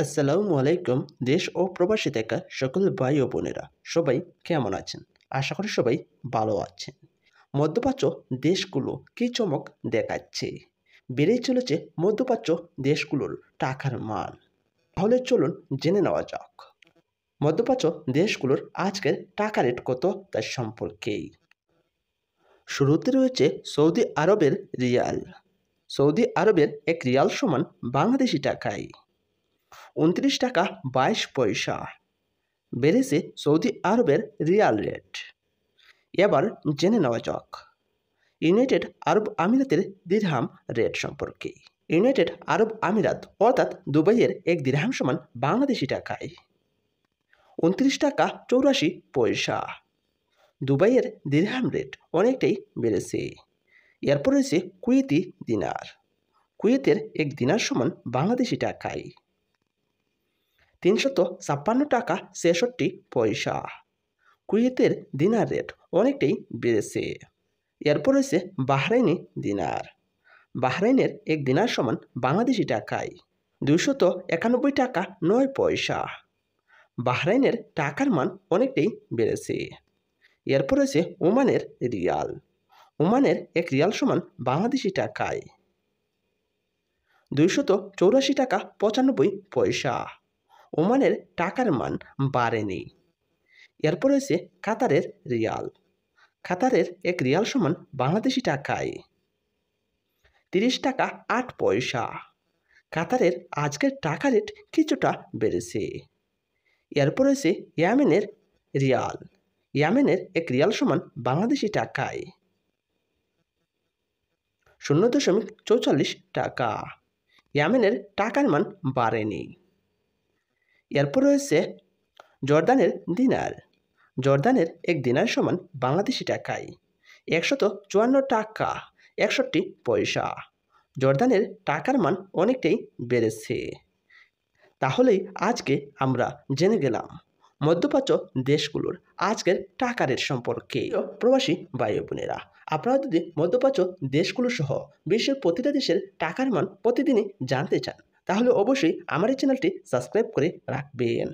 আসসালামু আলাইকুম দেশ ও প্রবাসী দেখা সকল ভাই ও বোনেরা সবাই কেমন আছেন আশা করি সবাই ভালো আছেন মধ্যপ্রাচ্য দেশগুলো কী চমক দেখাচ্ছে বেড়েই চলেছে মধ্যপ্রাচ্য দেশগুলোর টাকার মান তাহলে চলুন জেনে নেওয়া যাক মধ্যপ্রাচ্য দেশগুলোর আজকের টাকা রেট কত তার সম্পর্কেই শুরুতে রয়েছে সৌদি আরবের রিয়াল সৌদি আরবের এক রিয়াল সমান বাংলাদেশি টাকায় উনত্রিশ টাকা বাইশ পয়সা বেড়েছে সৌদি আরবের রিয়াল রেট এবার জেনে নেওয়া যাক ইউনাইটেড আরব আমিরাতের দিরহাম রেট সম্পর্কে ইউনাইটেড আরব আমিরাত অর্থাৎ দুবাইয়ের এক দিরহাম সমান বাংলাদেশি টাকায় উনত্রিশ টাকা চৌরাশি পয়সা দুবাইয়ের দিরহাম রেট অনেকটাই বেড়েছে এরপর রয়েছে কুয়েতি দিনার কুয়েতের এক দিনার সমান বাংলাদেশি টাকায় তিনশত ছাপ্পান্ন টাকা ছেষট্টি পয়সা কুয়েতের দিনার রেট অনেকটাই বেড়েছে এরপর রয়েছে বাহরাইনি দিনার বাহরাইনের এক দিনার সমান বাংলাদেশি টাকায় দুশত একানব্বই টাকা নয় পয়সা বাহরাইনের টাকার মান অনেকটাই বেড়েছে এরপর রয়েছে ওমানের রিয়াল ওমানের এক রিয়াল সমান বাংলাদেশি টাকায় দুইশত চৌরাশি টাকা পঁচানব্বই পয়সা ওমানের টাকার মান বাড়েনি এরপর রয়েছে কাতারের রিয়াল কাতারের এক রিয়াল সমান বাংলাদেশি টাকায় তিরিশ টাকা আট পয়সা কাতারের আজকের টাকা রেট কিছুটা বেড়েছে এরপর রয়েছে ইয়ামেনের রিয়াল ইয়ামেনের এক রিয়াল সমান বাংলাদেশি টাকায় শূন্য দশমিক চৌচল্লিশ টাকা ইয়ামেনের টাকার মান বাড়েনি এরপর রয়েছে জর্দানের দিনার জর্দানের এক দিনার সমান বাংলাদেশি টাকাই একশত চুয়ান্ন টাকা একষট্টি পয়সা জর্দানের টাকার মান অনেকটাই বেড়েছে তাহলেই আজকে আমরা জেনে গেলাম মধ্যপ্রাচ্য দেশগুলোর আজকের টাকারের সম্পর্কে প্রবাসী বায়ু বোনেরা আপনারা যদি মধ্যপ্রাচ্য দেশগুলো সহ বিশ্বের প্রতিটা দেশের টাকার মান প্রতিদিনই জানতে চান তাহলে অবশ্যই আমার এই চ্যানেলটি সাবস্ক্রাইব করে রাখবেন